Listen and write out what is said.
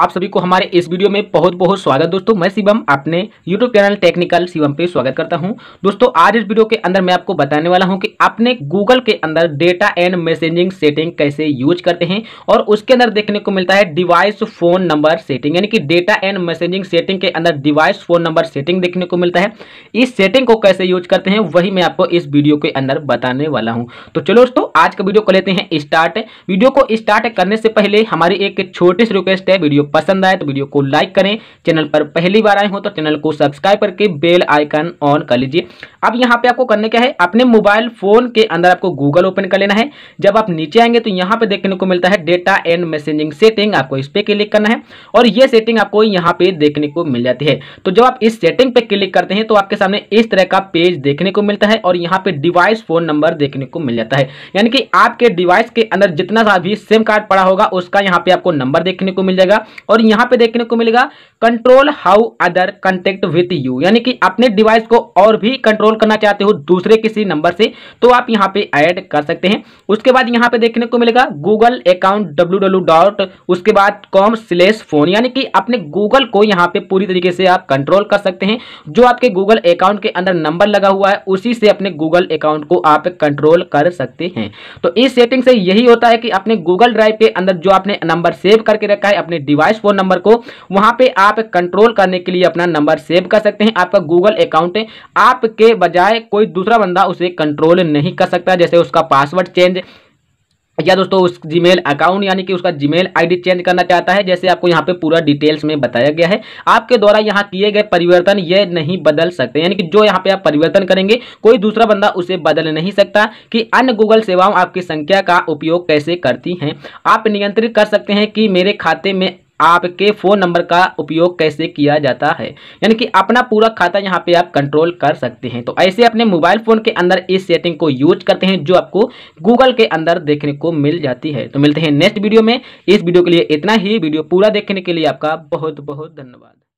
आप सभी को हमारे इस वीडियो में बहुत बहुत स्वागत दोस्तों मैं शिवम अपने YouTube चैनल टेक्निकल शिवम पे स्वागत करता हूं दोस्तों आज इस वीडियो के अंदर मैं आपको बताने वाला हूं कि अपने Google के अंदर डेटा एंड मैसेजिंग सेटिंग कैसे यूज करते हैं और उसके अंदर देखने को मिलता है डिवाइस फोन नंबर सेटिंग यानी कि डेटा एंड मैसेजिंग सेटिंग के अंदर डिवाइस फोन नंबर सेटिंग देखने को मिलता है इस सेटिंग को कैसे यूज करते हैं वही मैं आपको इस वीडियो के अंदर बताने वाला हूँ तो चलो दोस्तों आज का वीडियो को लेते हैं स्टार्ट वीडियो को स्टार्ट करने से पहले हमारी एक छोटी सी रिक्वेस्ट है वीडियो वीडियो पसंद आए तो वीडियो को लाइक करें चैनल पर पहली बार आए हो तो चैनल को सब्सक्राइब करके बेल आइकन ऑन कर लीजिए अब यहाँ पे आपको करने क्या है अपने मोबाइल फोन के अंदर आपको गूगल ओपन कर लेना है जब आप नीचे आएंगे तो यहाँ पे देखने को मिलता है डेटा एंड मैसेजिंग सेटिंग आपको इस पर क्लिक करना है और ये सेटिंग आपको यहाँ पे देखने को मिल जाती है तो जब आप इस सेटिंग पे क्लिक करते हैं तो आपके सामने इस तरह का पेज देखने को मिलता है और यहाँ पे डिवाइस फोन नंबर देखने को मिल जाता है यानी कि आपके डिवाइस के अंदर जितना सा भी सिम कार्ड पड़ा होगा उसका यहाँ पे आपको नंबर देखने को मिल जाएगा और यहाँ पे देखने को मिलेगा control how other contact with you यानी कि अपने डिवाइस को और भी कंट्रोल करना चाहते हो दूसरे किसी नंबर से तो आप यहाँ पे ऐड कर सकते हैं उसके बाद यहाँ पे देखने को मिलेगा गूगल अकाउंट डब्ल्यू डॉट उसके बाद कॉम स्लेस फोन यानी कि अपने गूगल को यहाँ पे पूरी तरीके से आप कंट्रोल कर सकते हैं जो आपके गूगल अकाउंट के अंदर नंबर लगा हुआ है उसी से अपने गूगल अकाउंट को आप कंट्रोल कर सकते हैं तो इस सेटिंग से यही होता है कि अपने गूगल ड्राइव के अंदर जो आपने नंबर सेव करके रखा है अपने डिवाइस डिवाइस फोन नंबर को वहां पे आप कंट्रोल करने के लिए अपना नंबर सेव कर सकते हैं आपका गूगल अकाउंट आपके बजाय कोई दूसरा बंदा उसे कंट्रोल नहीं कर सकता जैसे उसका पासवर्ड चेंज या दोस्तों उस जीमेल अकाउंट यानी कि उसका जीमेल आईडी चेंज करना चाहता है जैसे आपको यहाँ पे पूरा डिटेल्स में बताया गया है आपके द्वारा यहाँ किए गए परिवर्तन ये नहीं बदल सकते यानी कि जो यहाँ पे आप परिवर्तन करेंगे कोई दूसरा बंदा उसे बदल नहीं सकता कि अन्य गूगल सेवाओं आपकी संख्या का उपयोग कैसे करती हैं आप नियंत्रित कर सकते हैं कि मेरे खाते में आपके फ़ोन नंबर का उपयोग कैसे किया जाता है यानी कि अपना पूरा खाता यहाँ पे आप कंट्रोल कर सकते हैं तो ऐसे अपने मोबाइल फ़ोन के अंदर इस सेटिंग को यूज करते हैं जो आपको गूगल के अंदर देखने को मिल जाती है तो मिलते हैं नेक्स्ट वीडियो में इस वीडियो के लिए इतना ही वीडियो पूरा देखने के लिए आपका बहुत बहुत धन्यवाद